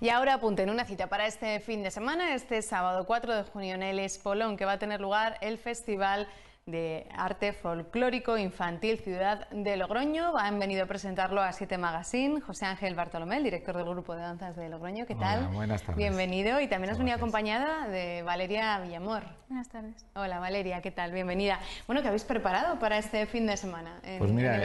Y ahora apunten una cita para este fin de semana, este sábado 4 de junio en el Espolón, que va a tener lugar el Festival de Arte Folclórico Infantil Ciudad de Logroño. Han venido a presentarlo a Siete Magazine José Ángel Bartolomé, director del Grupo de Danzas de Logroño. ¿Qué tal? Buenas tardes. Bienvenido. Y también has venido acompañada de Valeria Villamor. Buenas tardes. Hola Valeria, ¿qué tal? Bienvenida. Bueno, ¿qué habéis preparado para este fin de semana en, pues mira,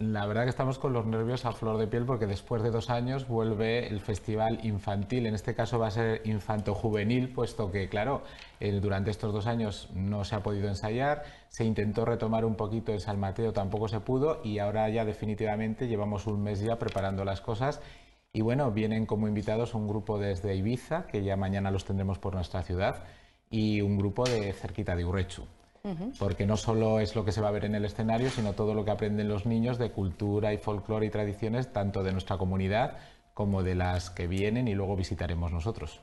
La verdad que estamos con los nervios a flor de piel porque después de dos años vuelve el Festival Infantil. En este caso va a ser infanto-juvenil, puesto que, claro, eh, durante estos dos años no se ha podido ensayar se intentó retomar un poquito en San Mateo, tampoco se pudo y ahora ya definitivamente llevamos un mes ya preparando las cosas y bueno, vienen como invitados un grupo desde Ibiza, que ya mañana los tendremos por nuestra ciudad, y un grupo de cerquita de Urechu Porque no solo es lo que se va a ver en el escenario, sino todo lo que aprenden los niños de cultura y folclore y tradiciones, tanto de nuestra comunidad como de las que vienen y luego visitaremos nosotros.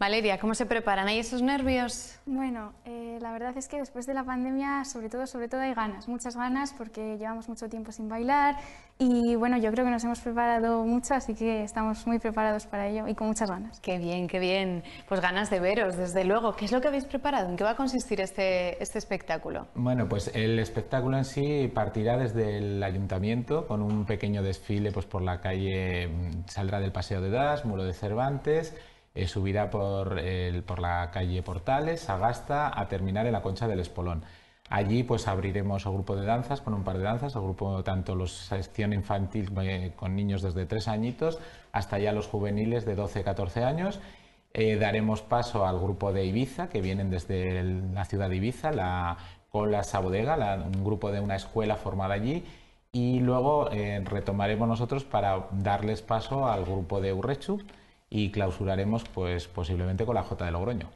Valeria, ¿cómo se preparan ahí esos nervios? Bueno, eh, la verdad es que después de la pandemia, sobre todo, sobre todo hay ganas, muchas ganas, porque llevamos mucho tiempo sin bailar y bueno, yo creo que nos hemos preparado mucho, así que estamos muy preparados para ello y con muchas ganas. Qué bien, qué bien. Pues ganas de veros, desde luego. ¿Qué es lo que habéis preparado? ¿En qué va a consistir este, este espectáculo? Bueno, pues el espectáculo en sí partirá desde el ayuntamiento con un pequeño desfile pues, por la calle, mm, saldrá del Paseo de Das, Muro de Cervantes eh, subirá por, la calle Portales, Agasta, a terminar en la Concha del Espolón. Allí pues abriremos un grupo de danzas con un par de danzas, el grupo tanto los sección infantil eh, con niños desde tres añitos hasta ya los juveniles de 12-14 años. Eh, daremos paso al grupo de Ibiza, que vienen desde la ciudad de Ibiza, la, con la Sabodega, un grupo de una escuela formada allí. Y luego retomaremos nosotros para darles paso al grupo de Urrechu, y clausuraremos pues, posiblemente con la Jota de Logroño.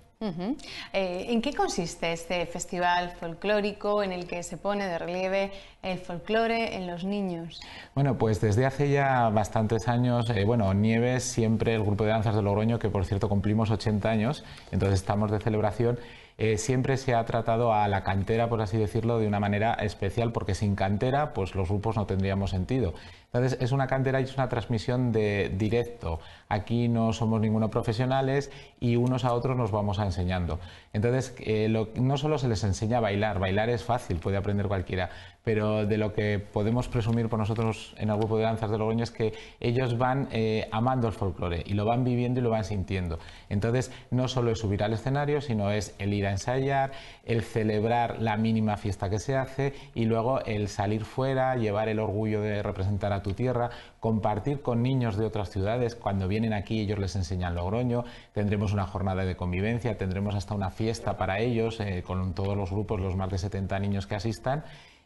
Eh, ¿En qué consiste este festival folclórico en el que se pone de relieve el folclore en los niños? Bueno, pues desde hace ya bastantes años, eh, bueno, Nieves siempre, el grupo de danzas de Logroño, que por cierto cumplimos 80 años, entonces estamos de celebración, eh, siempre se ha tratado a la cantera, por así decirlo, de una manera especial, porque sin cantera, pues los grupos no tendríamos sentido. Entonces, es una cantera y es una transmisión de directo. Aquí no somos ninguno profesionales y unos a otros nos vamos a enseñando. Entonces, eh, no solo se les enseña a bailar, bailar es fácil, puede aprender cualquiera, pero de lo que podemos presumir por nosotros en el grupo de danzas de Logroño es que ellos van eh, amando el folclore y lo van viviendo y lo van sintiendo. Entonces, no solo es subir al escenario, sino es el ir a ensayar, el celebrar la mínima fiesta que se hace y luego el salir fuera, llevar el orgullo de representar a tu tierra, compartir con niños de otras ciudades. Cuando vienen aquí ellos les enseñan Logroño, tendremos una jornada de convivencia, tendremos hasta una fiesta para ellos eh, con todos los grupos, los más de 70 niños que asistan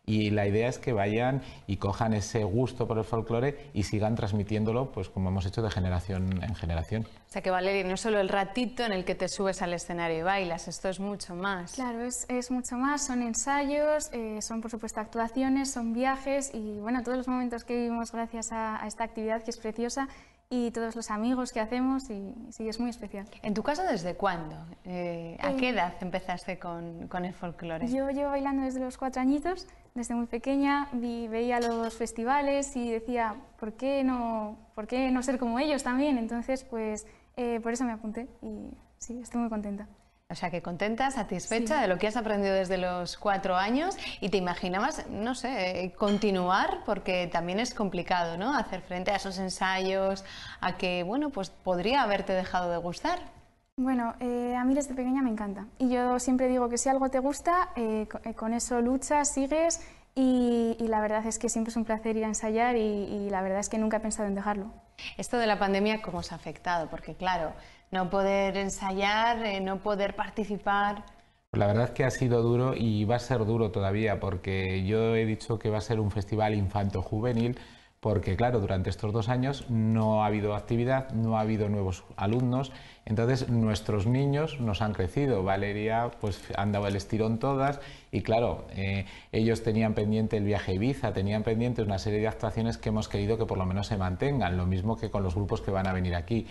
y la idea es que vayan y cojan ese gusto por el folclore y sigan transmitiéndolo, pues como hemos hecho de generación en generación. O sea que Valeria, no solo el ratito en el que te subes al escenario y bailas, esto es mucho más. Claro, es, mucho más, son ensayos, eh, son por supuesto actuaciones, son viajes y bueno, todos los momentos que vivimos gracias a esta actividad que es preciosa y todos los amigos que hacemos y sí, es muy especial. ¿En tu caso desde cuándo? Eh, ¿A qué eh, edad empezaste con, con, el folclore? Yo llevo bailando desde los cuatro añitos, desde muy pequeña, veía los festivales y decía, ¿por qué no, por qué no ser como ellos también? Entonces, pues eh, por eso me apunté y sí, estoy muy contenta. O sea, que contenta, satisfecha de lo que has aprendido desde los cuatro años y te imaginabas, no sé, eh, continuar porque también es complicado, ¿no? Hacer frente a esos ensayos, a que, bueno, pues podría haberte dejado de gustar. Bueno, eh, a mí desde pequeña me encanta y yo siempre digo que si algo te gusta, eh, con eso luchas, sigues y, la verdad es que siempre es un placer ir a ensayar y la verdad es que nunca he pensado en dejarlo. Esto de la pandemia, ¿cómo os ha afectado? Porque claro, no poder ensayar, eh, no poder participar. La verdad es que ha sido duro y va a ser duro todavía porque yo he dicho que va a ser un festival infanto-juvenil porque claro, durante estos dos años no ha habido actividad, no ha habido nuevos alumnos, entonces nuestros niños nos han crecido, Valeria pues han dado el estirón todas y claro, eh, ellos tenían pendiente el viaje Ibiza, tenían pendiente una serie de actuaciones que hemos querido que por lo menos se mantengan, lo mismo que con los grupos que van a venir aquí.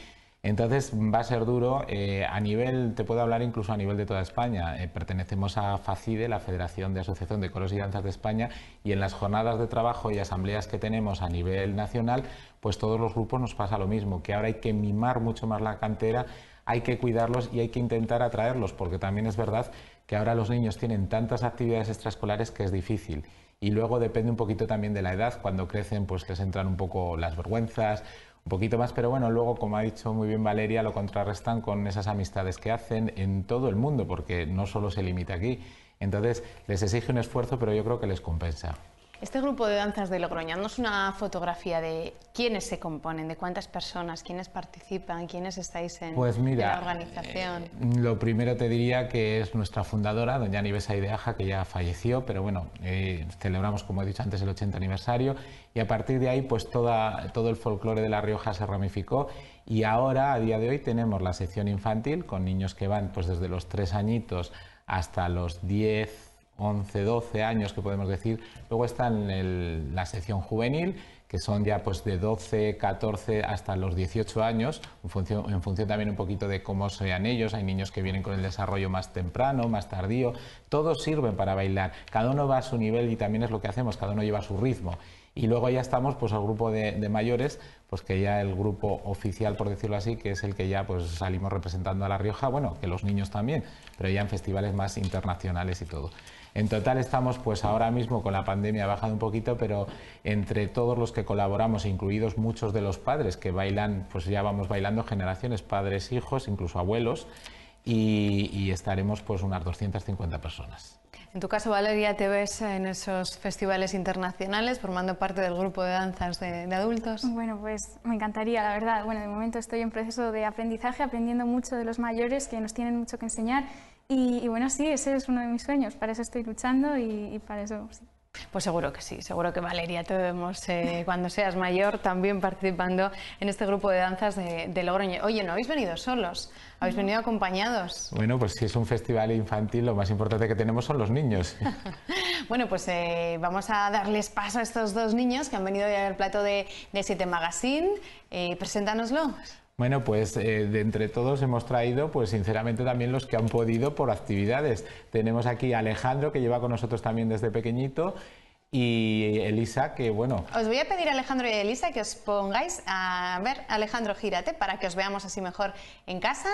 Entonces va a ser duro. Eh, a nivel, te puedo hablar incluso a nivel de toda España. Eh, pertenecemos a FACIDE, la Federación de Asociación de Coros y Danzas de España, y en las jornadas de trabajo y asambleas que tenemos a nivel nacional, pues todos los grupos nos pasa lo mismo, que ahora hay que mimar mucho más la cantera, hay que cuidarlos y hay que intentar atraerlos, porque también es verdad que ahora los niños tienen tantas actividades extraescolares que es difícil y luego depende un poquito también de la edad. Cuando crecen, pues les entran un poco las vergüenzas, poquito más, pero bueno, luego, como ha dicho muy bien Valeria, lo contrarrestan con esas amistades que hacen en todo el mundo, porque no solo se limita aquí. Entonces, les exige un esfuerzo, pero yo creo que les compensa. Este grupo de danzas de es una fotografía de quiénes se componen, de cuántas personas, quiénes participan, quiénes estáis en, pues la organización. mira, eh, lo primero te diría que es nuestra fundadora, doña Nivesa Ideaja, que ya falleció, pero bueno, eh, celebramos, como he dicho antes, el 80 aniversario y a partir de ahí, pues toda, todo el folclore de La Rioja se ramificó y ahora, a día de hoy, tenemos la sección infantil con niños que van pues desde los tres añitos hasta los 10, 11, 12 años que podemos decir. Luego están la sección juvenil, que son ya pues de 12, 14 hasta los 18 años, en función, también un poquito de cómo sean ellos. Hay niños que vienen con el desarrollo más temprano, más tardío. Todos sirven para bailar. Cada uno va a su nivel y también es lo que hacemos, cada uno lleva su ritmo. Y luego ya estamos pues al grupo de, de mayores, pues que ya el grupo oficial, por decirlo así, que es el que ya pues salimos representando a La Rioja, bueno, que los niños también, pero ya en festivales más internacionales y todo. En total estamos pues ahora mismo con la pandemia ha bajado un poquito, pero entre todos los que colaboramos, incluidos muchos de los padres que bailan, pues ya vamos bailando generaciones, padres, hijos, incluso abuelos, y, estaremos pues unas 250 personas. En tu caso, Valeria, te ves en esos festivales internacionales formando parte del grupo de danzas de, de, adultos. Bueno, pues me encantaría, la verdad. Bueno, de momento estoy en proceso de aprendizaje, aprendiendo mucho de los mayores que nos tienen mucho que enseñar y, bueno, sí, ese es uno de mis sueños, para eso estoy luchando y, para eso sí. Pues seguro que sí, seguro que Valeria te vemos eh, cuando seas mayor también participando en este grupo de danzas de, Logroño. Oye, no habéis venido solos, habéis venido acompañados. Bueno, pues si es un festival infantil, lo más importante que tenemos son los niños. bueno, pues eh, vamos a darles paso a estos dos niños que han venido ya al plato de, de Siete Magazine. Eh, preséntanoslo. Bueno, pues eh, de entre todos hemos traído, pues sinceramente también los que han podido por actividades. Tenemos aquí a Alejandro, que lleva con nosotros también desde pequeñito, y Elisa, que bueno. Os voy a pedir, Alejandro y Elisa, que os pongáis, a ver, Alejandro, gírate para que os veamos así mejor en casa.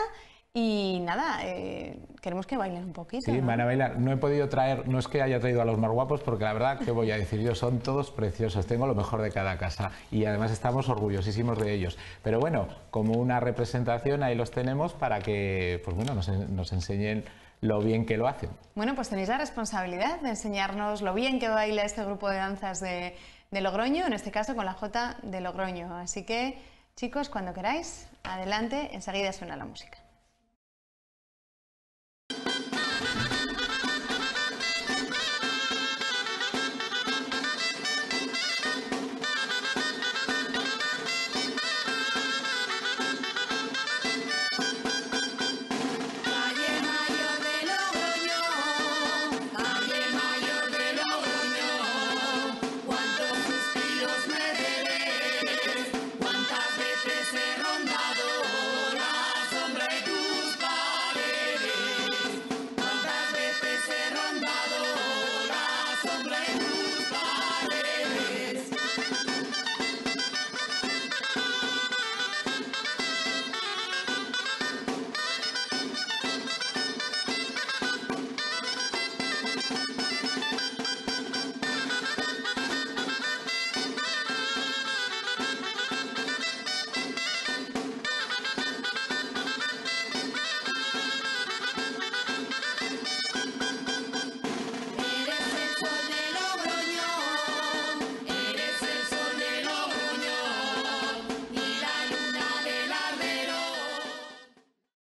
Y nada, eh, queremos que bailen un poquito. Sí, van a bailar. No he podido traer, no es que haya traído a los más guapos, porque la verdad que voy a decir yo, son todos preciosos, tengo lo mejor de cada casa y además estamos orgullosísimos de ellos. Pero bueno, como una representación ahí los tenemos para que pues bueno, nos, enseñen lo bien que lo hacen. Bueno, pues tenéis la responsabilidad de enseñarnos lo bien que baila este grupo de danzas de, de Logroño, en este caso con la J de Logroño. Así que, chicos, cuando queráis, adelante, enseguida suena la música.